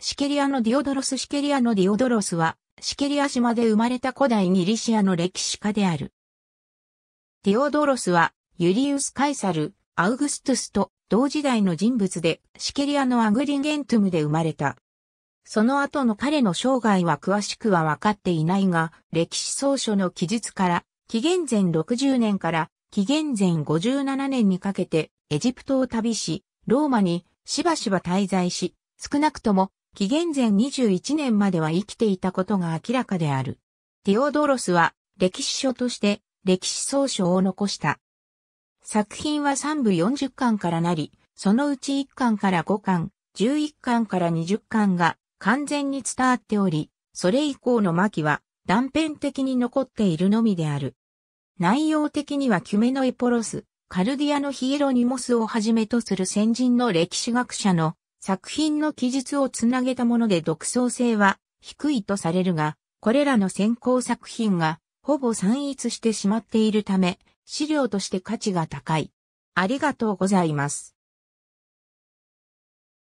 シケリアのディオドロス・シケリアのディオドロスは、シケリア島で生まれた古代ギリシアの歴史家である。ディオドロスは、ユリウス・カイサル、アウグストゥスと同時代の人物で、シケリアのアグリゲントゥムで生まれた。その後の彼の生涯は詳しくは分かっていないが、歴史総書の記述から、紀元前60年から紀元前57年にかけて、エジプトを旅し、ローマにしばしば滞在し、少なくとも紀元前21年までは生きていたことが明らかである。ティオドロスは歴史書として歴史総書を残した。作品は3部40巻からなり、そのうち1巻から5巻、11巻から20巻が完全に伝わっており、それ以降の巻は断片的に残っているのみである。内容的にはキュメノエポロス、カルディアのヒエロニモスをはじめとする先人の歴史学者の作品の記述をつなげたもので独創性は低いとされるが、これらの先行作品がほぼ散逸してしまっているため、資料として価値が高い。ありがとうございます。